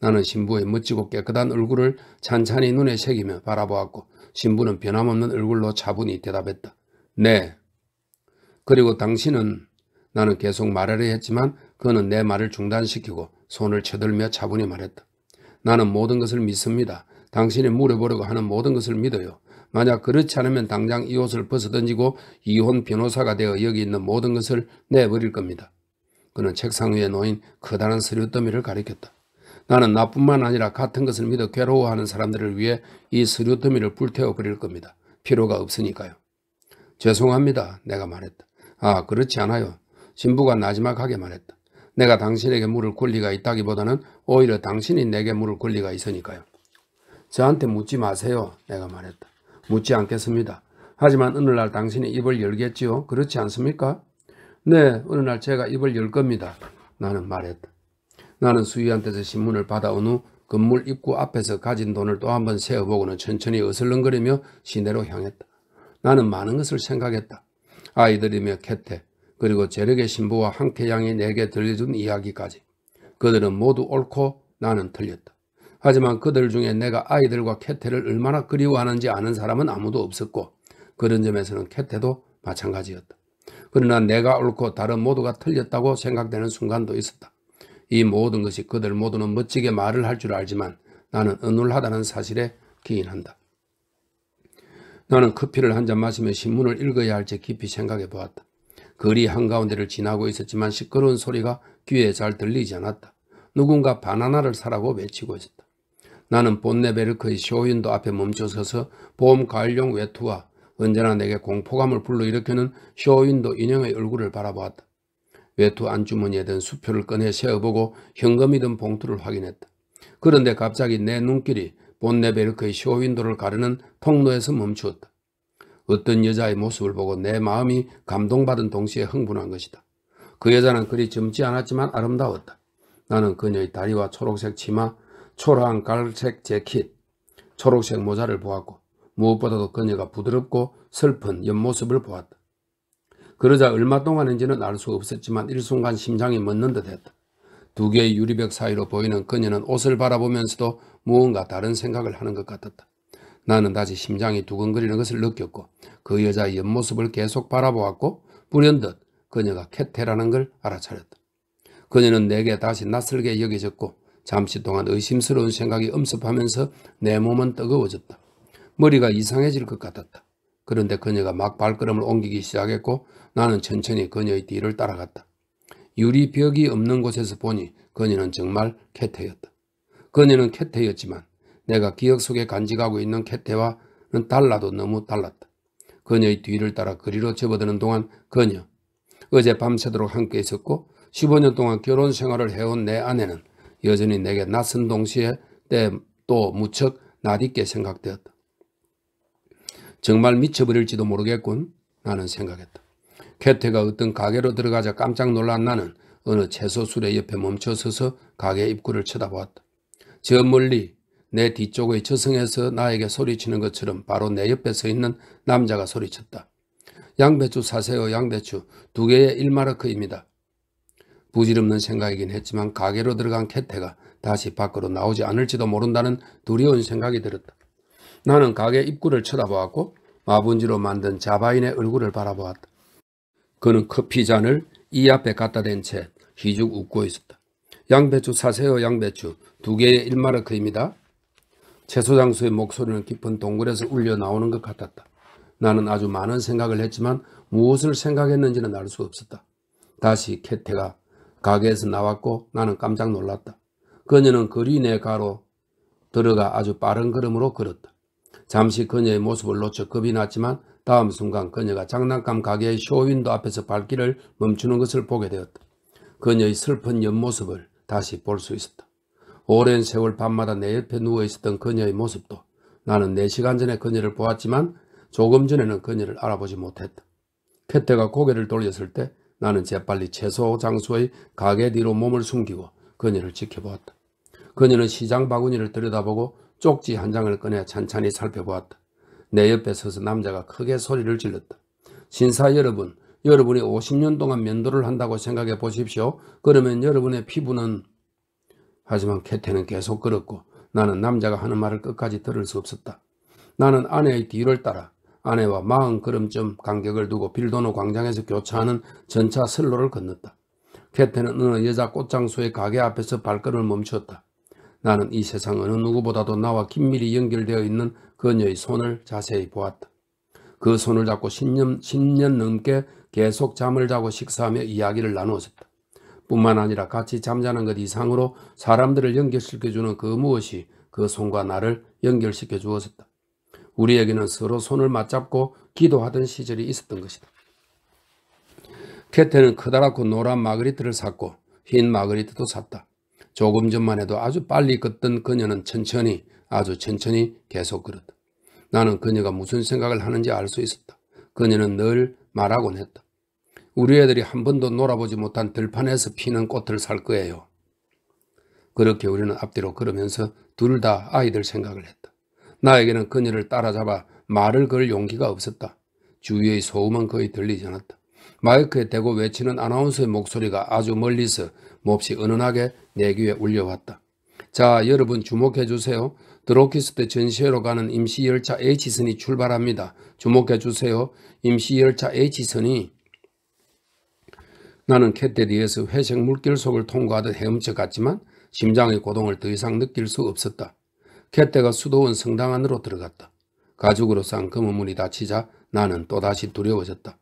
나는 신부의 멋지고 깨끗한 얼굴을 찬찬히 눈에 새기며 바라보았고 신부는 변함없는 얼굴로 차분히 대답했다. 네. 그리고 당신은 나는 계속 말하려 했지만 그는 내 말을 중단시키고 손을 쳐들며 차분히 말했다. 나는 모든 것을 믿습니다. 당신이 물어보려고 하는 모든 것을 믿어요. 만약 그렇지 않으면 당장 이 옷을 벗어던지고 이혼 변호사가 되어 여기 있는 모든 것을 내버릴 겁니다. 그는 책상 위에 놓인 커다란 서류 더미를 가리켰다. 나는 나뿐만 아니라 같은 것을 믿어 괴로워하는 사람들을 위해 이 서류 더미를 불태워버릴 겁니다. 필요가 없으니까요. 죄송합니다. 내가 말했다. 아 그렇지 않아요. 신부가 나지막하게 말했다. 내가 당신에게 물을 권리가 있다기보다는 오히려 당신이 내게 물을 권리가 있으니까요. 저한테 묻지 마세요. 내가 말했다. 묻지 않겠습니다. 하지만 어느 날 당신이 입을 열겠지요? 그렇지 않습니까? 네, 어느 날 제가 입을 열 겁니다. 나는 말했다. 나는 수위한테서 신문을 받아온 후 건물 입구 앞에서 가진 돈을 또 한번 세어보고는 천천히 어슬렁거리며 시내로 향했다. 나는 많은 것을 생각했다. 아이들이며 캣테 그리고 재력의 신부와 한쾌양이 내게 들려준 이야기까지. 그들은 모두 옳고 나는 틀렸다. 하지만 그들 중에 내가 아이들과 캐테를 얼마나 그리워하는지 아는 사람은 아무도 없었고 그런 점에서는 캐테도 마찬가지였다. 그러나 내가 옳고 다른 모두가 틀렸다고 생각되는 순간도 있었다. 이 모든 것이 그들 모두는 멋지게 말을 할 줄 알지만 나는 은울하다는 사실에 기인한다. 나는 커피를 한 잔 마시며 신문을 읽어야 할지 깊이 생각해 보았다. 거리 한가운데를 지나고 있었지만 시끄러운 소리가 귀에 잘 들리지 않았다. 누군가 바나나를 사라고 외치고 있었다. 나는 본네베르크의 쇼윈도 앞에 멈춰서서 보험 가을용 외투와 언제나 내게 공포감을 불러일으키는 쇼윈도 인형의 얼굴을 바라보았다. 외투 안주머니에 든 수표를 꺼내 세어보고 현금이든 봉투를 확인했다. 그런데 갑자기 내 눈길이 본네베르크의 쇼윈도를 가르는 통로에서 멈추었다. 어떤 여자의 모습을 보고 내 마음이 감동받은 동시에 흥분한 것이다. 그 여자는 그리 젊지 않았지만 아름다웠다. 나는 그녀의 다리와 초록색 치마, 초라한 갈색 재킷, 초록색 모자를 보았고 무엇보다도 그녀가 부드럽고 슬픈 옆모습을 보았다. 그러자 얼마 동안인지는 알 수 없었지만 일순간 심장이 멎는 듯했다. 두 개의 유리벽 사이로 보이는 그녀는 옷을 바라보면서도 무언가 다른 생각을 하는 것 같았다. 나는 다시 심장이 두근거리는 것을 느꼈고 그 여자의 옆모습을 계속 바라보았고 불현듯 그녀가 캐테라는 걸 알아차렸다. 그녀는 내게 다시 낯설게 여겨졌고 잠시 동안 의심스러운 생각이 엄습하면서 내 몸은 뜨거워졌다. 머리가 이상해질 것 같았다. 그런데 그녀가 막 발걸음을 옮기기 시작했고 나는 천천히 그녀의 뒤를 따라갔다. 유리 벽이 없는 곳에서 보니 그녀는 정말 캣태였다. 그녀는 캣태였지만 내가 기억 속에 간직하고 있는 캣태와는 달라도 너무 달랐다. 그녀의 뒤를 따라 그리로 접어드는 동안 그녀, 어제 밤새도록 함께 있었고 15년 동안 결혼 생활을 해온 내 아내는 여전히 내게 낯선 동시에 때 또 무척 낯익게 생각되었다. 정말 미쳐버릴지도 모르겠군 나는 생각했다. 캐테가 어떤 가게로 들어가자 깜짝 놀란 나는 어느 채소술의 옆에 멈춰서서 가게 입구를 쳐다보았다. 저 멀리 내 뒤쪽의 저승에서 나에게 소리치는 것처럼 바로 내 옆에 서 있는 남자가 소리쳤다. 양배추 사세요 양배추 두개의 1마르크입니다. 부질없는 생각이긴 했지만 가게로 들어간 캐테가 다시 밖으로 나오지 않을지도 모른다는 두려운 생각이 들었다. 나는 가게 입구를 쳐다보았고 마분지로 만든 자바인의 얼굴을 바라보았다. 그는 커피잔을 이 앞에 갖다 댄 채 희죽 웃고 있었다. 양배추 사세요 양배추 두 개의 일마르크입니다. 채소 장수의 목소리는 깊은 동굴에서 울려 나오는 것 같았다. 나는 아주 많은 생각을 했지만 무엇을 생각했는지는 알 수 없었다. 다시 캐테가 가게에서 나왔고 나는 깜짝 놀랐다. 그녀는 거리 내 가로 들어가 아주 빠른 걸음으로 걸었다. 잠시 그녀의 모습을 놓쳐 겁이 났지만 다음 순간 그녀가 장난감 가게의 쇼윈도 앞에서 발길을 멈추는 것을 보게 되었다. 그녀의 슬픈 옆모습을 다시 볼 수 있었다. 오랜 세월 밤마다 내 옆에 누워있었던 그녀의 모습도 나는 4시간 전에 그녀를 보았지만 조금 전에는 그녀를 알아보지 못했다. 캐테가 고개를 돌렸을 때 나는 재빨리 채소 장소의 가게 뒤로 몸을 숨기고 그녀를 지켜보았다. 그녀는 시장 바구니를 들여다보고 쪽지 한 장을 꺼내 찬찬히 살펴보았다. 내 옆에 서서 남자가 크게 소리를 질렀다. 신사 여러분, 여러분이 50년 동안 면도를 한다고 생각해 보십시오. 그러면 여러분의 피부는 하지만 캐테는 계속 걸었고 나는 남자가 하는 말을 끝까지 들을 수 없었다. 나는 아내의 뒤를 따라 아내와 마흔 걸음쯤 간격을 두고 빌도노 광장에서 교차하는 전차 선로를 건넜다. 케테는 어느 여자 꽃장수의 가게 앞에서 발걸음을 멈췄다. 나는 이 세상 어느 누구보다도 나와 긴밀히 연결되어 있는 그녀의 손을 자세히 보았다. 그 손을 잡고 10년, 10년 넘게 계속 잠을 자고 식사하며 이야기를 나누었다. 뿐만 아니라 같이 잠자는 것 이상으로 사람들을 연결시켜주는 그 무엇이 그 손과 나를 연결시켜 주었다. 우리에게는 서로 손을 맞잡고 기도하던 시절이 있었던 것이다. 케테는 커다랗고 노란 마그리트를 샀고 흰 마그리트도 샀다. 조금 전만 해도 아주 빨리 걷던 그녀는 천천히 아주 천천히 계속 걸었다. 나는 그녀가 무슨 생각을 하는지 알 수 있었다. 그녀는 늘 말하곤 했다. 우리 애들이 한 번도 놀아보지 못한 들판에서 피는 꽃을 살 거예요. 그렇게 우리는 앞뒤로 걸으면서 둘 다 아이들 생각을 했다. 나에게는 그녀를 따라잡아 말을 걸 용기가 없었다. 주위의 소음은 거의 들리지 않았다. 마이크에 대고 외치는 아나운서의 목소리가 아주 멀리서 몹시 은은하게 내 귀에 울려왔다. 자, 여러분 주목해 주세요. 드로키스트 전시회로 가는 임시열차 H선이 출발합니다. 주목해 주세요. 임시열차 H선이 나는 캣대 뒤에서 회색 물결 속을 통과하듯 헤엄쳐 갔지만 심장의 고동을 더 이상 느낄 수 없었다. 개떼가 수도원 성당 안으로 들어갔다. 가죽으로 싼 검은 문이 닫히자 나는 또다시 두려워졌다.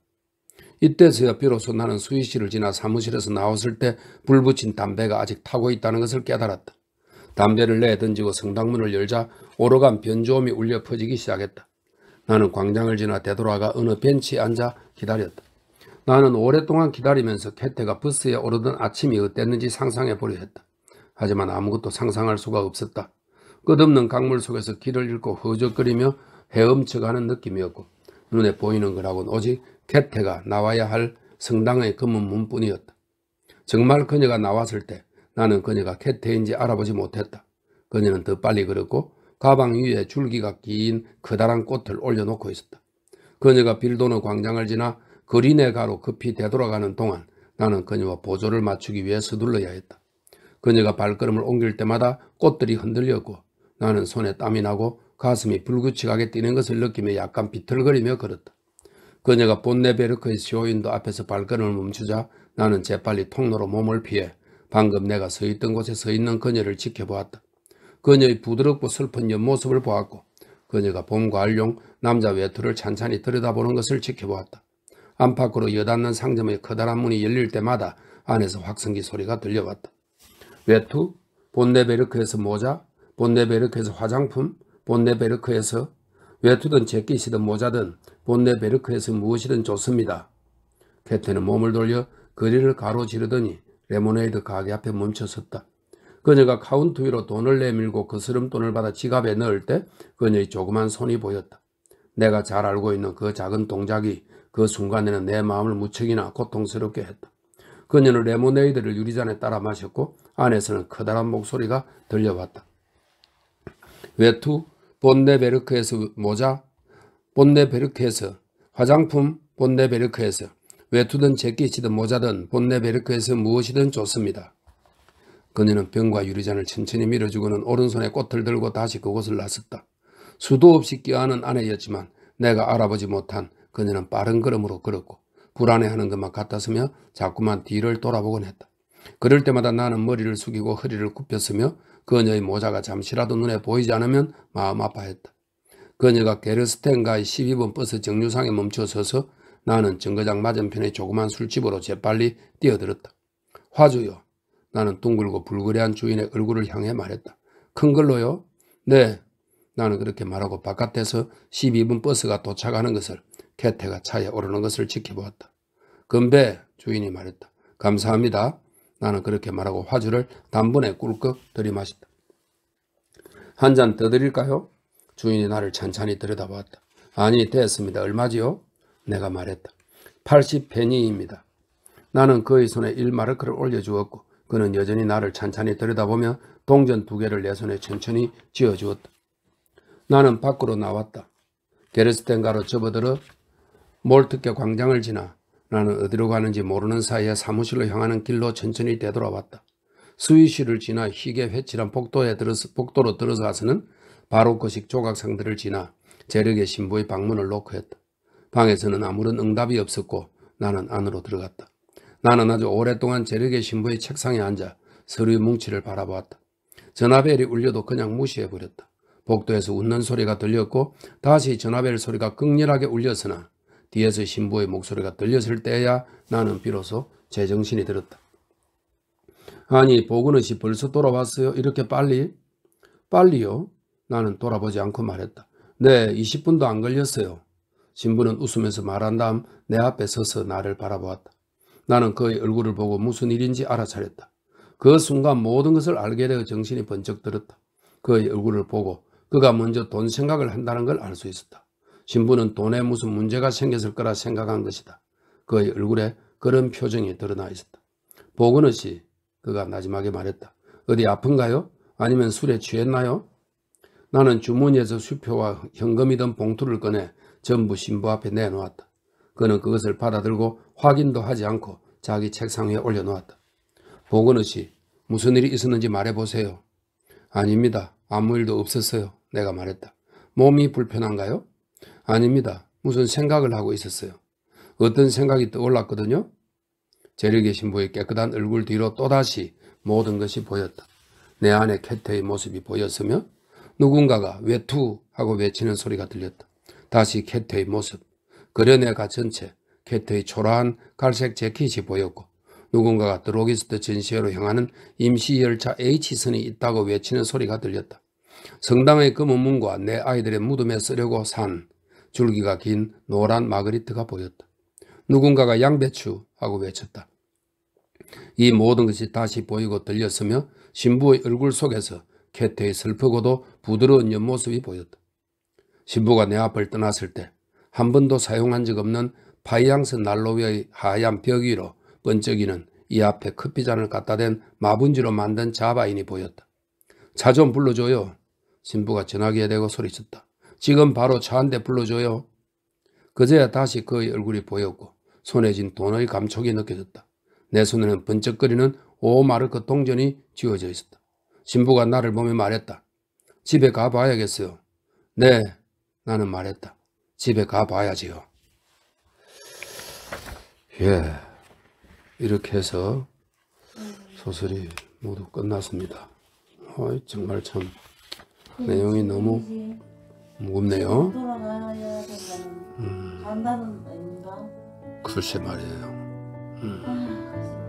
이때서야 비로소 나는 수의실을 지나 사무실에서 나왔을 때 불붙인 담배가 아직 타고 있다는 것을 깨달았다. 담배를 내던지고 성당문을 열자 오로간 변조음이 울려 퍼지기 시작했다. 나는 광장을 지나 되돌아가 어느 벤치에 앉아 기다렸다. 나는 오랫동안 기다리면서 캐테가 버스에 오르던 아침이 어땠는지 상상해보려 했다. 하지만 아무것도 상상할 수가 없었다. 끝없는 강물 속에서 길을 잃고 허적거리며 헤엄쳐가는 느낌이었고 눈에 보이는 거라곤 오직 개태가 나와야 할 성당의 검은 문뿐이었다. 정말 그녀가 나왔을 때 나는 그녀가 개태인지 알아보지 못했다. 그녀는 더 빨리 걸었고 가방 위에 줄기가 긴 커다란 꽃을 올려놓고 있었다. 그녀가 빌도너 광장을 지나 그린의 가로 급히 되돌아가는 동안 나는 그녀와 보조를 맞추기 위해 서둘러야 했다. 그녀가 발걸음을 옮길 때마다 꽃들이 흔들렸고 나는 손에 땀이 나고 가슴이 불규칙하게 뛰는 것을 느끼며 약간 비틀거리며 걸었다. 그녀가 본네베르크의 시오인도 앞에서 발걸음을 멈추자 나는 재빨리 통로로 몸을 피해 방금 내가 서 있던 곳에 서 있는 그녀를 지켜보았다. 그녀의 부드럽고 슬픈 옆모습을 보았고 그녀가 봄과 알용 남자 외투를 찬찬히 들여다보는 것을 지켜보았다. 안팎으로 여닫는 상점의 커다란 문이 열릴 때마다 안에서 확성기 소리가 들려왔다. 외투, 본네베르크에서 모자, 본네베르크에서 화장품, 본네베르크에서 외투든 재킷이든 모자든 본네베르크에서 무엇이든 좋습니다. 케트는 몸을 돌려 거리를 가로지르더니 레모네이드 가게 앞에 멈춰섰다. 그녀가 카운트 위로 돈을 내밀고 그스름 돈을 받아 지갑에 넣을 때 그녀의 조그만 손이 보였다. 내가 잘 알고 있는 그 작은 동작이 그 순간에는 내 마음을 무척이나 고통스럽게 했다. 그녀는 레모네이드를 유리잔에 따라 마셨고 안에서는 커다란 목소리가 들려왔다. 외투, 본네베르크에서 모자, 본네베르크에서 화장품, 본네베르크에서 외투든 재킷이든 모자든 본네베르크에서 무엇이든 좋습니다. 그녀는 병과 유리잔을 천천히 밀어주고는 오른손에 꽃을 들고 다시 그곳을 나섰다. 수도 없이 끼어하는 아내였지만 내가 알아보지 못한 그녀는 빠른 걸음으로 걸었고 불안해하는 것만 같았으며 자꾸만 뒤를 돌아보곤 했다. 그럴 때마다 나는 머리를 숙이고 허리를 굽혔으며 그녀의 모자가 잠시라도 눈에 보이지 않으면 마음 아파했다. 그녀가 게르스텐가의 12번 버스 정류상에 멈춰 서서 나는 정거장 맞은편의 조그만 술집으로 재빨리 뛰어들었다. 화주요. 나는 둥글고 불그레한 주인의 얼굴을 향해 말했다. 큰 걸로요? 네. 나는 그렇게 말하고 바깥에서 12분 버스가 도착하는 것을 캐태가 차에 오르는 것을 지켜보았다. 건배 주인이 말했다. 감사합니다. 나는 그렇게 말하고 화주를 단번에 꿀꺽 들이마신다. 한잔 떠드릴까요? 주인이 나를 찬찬히 들여다보았다. 아니 됐습니다. 얼마지요? 내가 말했다. 80페니입니다. 나는 그의 손에 일마르크를 올려주었고 그는 여전히 나를 찬찬히 들여다보며 동전 두 개를 내 손에 천천히 쥐어주었다. 나는 밖으로 나왔다. 게르스텐가로 접어들어 몰트케 광장을 지나 나는 어디로 가는지 모르는 사이에 사무실로 향하는 길로 천천히 되돌아왔다. 스위시를 지나 희게 회칠한 복도에 들어서, 복도로 들어서서는 바로 거식 그 조각상들을 지나 재력의 신부의 방문을 노크했다. 방에서는 아무런 응답이 없었고 나는 안으로 들어갔다. 나는 아주 오랫동안 재력의 신부의 책상에 앉아 서류 뭉치를 바라보았다. 전화벨이 울려도 그냥 무시해버렸다. 복도에서 웃는 소리가 들렸고 다시 전화벨 소리가 극렬하게 울렸으나 뒤에서 신부의 목소리가 들렸을 때야 나는 비로소 제정신이 들었다. 아니 보은 씨 벌써 돌아왔어요? 이렇게 빨리? 빨리요? 나는 돌아보지 않고 말했다. 네 20분도 안 걸렸어요. 신부는 웃으면서 말한 다음 내 앞에 서서 나를 바라보았다. 나는 그의 얼굴을 보고 무슨 일인지 알아차렸다. 그 순간 모든 것을 알게 되어 정신이 번쩍 들었다. 그의 얼굴을 보고 그가 먼저 돈 생각을 한다는 걸 알 수 있었다. 신부는 돈에 무슨 문제가 생겼을 거라 생각한 것이다. 그의 얼굴에 그런 표정이 드러나 있었다. 보건우 씨, 그가 마지막에 말했다. 어디 아픈가요? 아니면 술에 취했나요? 나는 주머니에서 수표와 현금이던 봉투를 꺼내 전부 신부 앞에 내놓았다. 그는 그것을 받아들고 확인도 하지 않고 자기 책상 위에 올려놓았다. 보건우 씨, 무슨 일이 있었는지 말해보세요. 아닙니다. 아무 일도 없었어요. 내가 말했다. 몸이 불편한가요? 아닙니다. 무슨 생각을 하고 있었어요. 어떤 생각이 떠올랐거든요. 재력의 신부의 깨끗한 얼굴 뒤로 또다시 모든 것이 보였다. 내 안에 캐테의 모습이 보였으며 누군가가 외투하고 외치는 소리가 들렸다. 다시 캐테의 모습, 그려내 갇힌 채 캐테의 초라한 갈색 재킷이 보였고 누군가가 드로기스트 전시회로 향하는 임시열차 H선이 있다고 외치는 소리가 들렸다. 성당의 검은 문과 내 아이들의 무덤에 쓰려고 산 줄기가 긴 노란 마그리트가 보였다. 누군가가 양배추 하고 외쳤다. 이 모든 것이 다시 보이고 들렸으며 신부의 얼굴 속에서 케테의 슬프고도 부드러운 옆모습이 보였다. 신부가 내 앞을 떠났을 때 한 번도 사용한 적 없는 파이앙스 난로의 하얀 벽 위로 번쩍이는 이 앞에 커피잔을 갖다 댄 마분지로 만든 자바인이 보였다. 차 좀 불러줘요. 신부가 전화기에 대고 소리쳤다. 지금 바로 차 한 대 불러줘요. 그제야 다시 그의 얼굴이 보였고 손에 쥔 돈의 감촉이 느껴졌다. 내 손에는 번쩍거리는 오마르크 동전이 쥐어져 있었다. 신부가 나를 보며 말했다. 집에 가봐야겠어요. 네, 나는 말했다. 집에 가봐야지요. 예, 이렇게 해서 소설이 모두 끝났습니다. 어이, 정말 참 예, 내용이 너무 예. 없네요. 음, 간다는 의미가? 글쎄 말이에요. 음. 아,